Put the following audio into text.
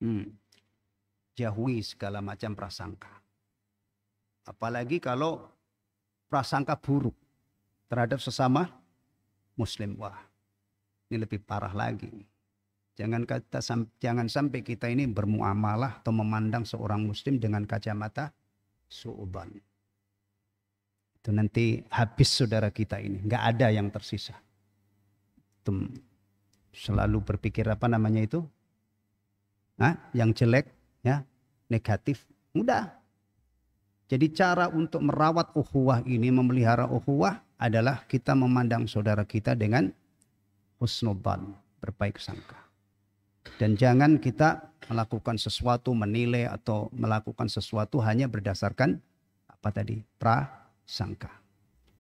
Hmm. Jauhi segala macam prasangka. Apalagi kalau prasangka buruk terhadap sesama muslim. Wah, ini lebih parah lagi. Jangan kata jangan sampai kita ini bermuamalah atau memandang seorang muslim dengan kacamata suuban. Itu nanti habis saudara kita ini, nggak ada yang tersisa. Itu selalu berpikir apa namanya itu? nah, yang jelek, ya, negatif, mudah. Jadi cara untuk merawat uhuwah ini, memelihara uhuwah adalah kita memandang saudara kita dengan husnuban berbaik sangka. Dan jangan kita melakukan sesuatu, menilai atau melakukan sesuatu hanya berdasarkan apa tadi? prasangka.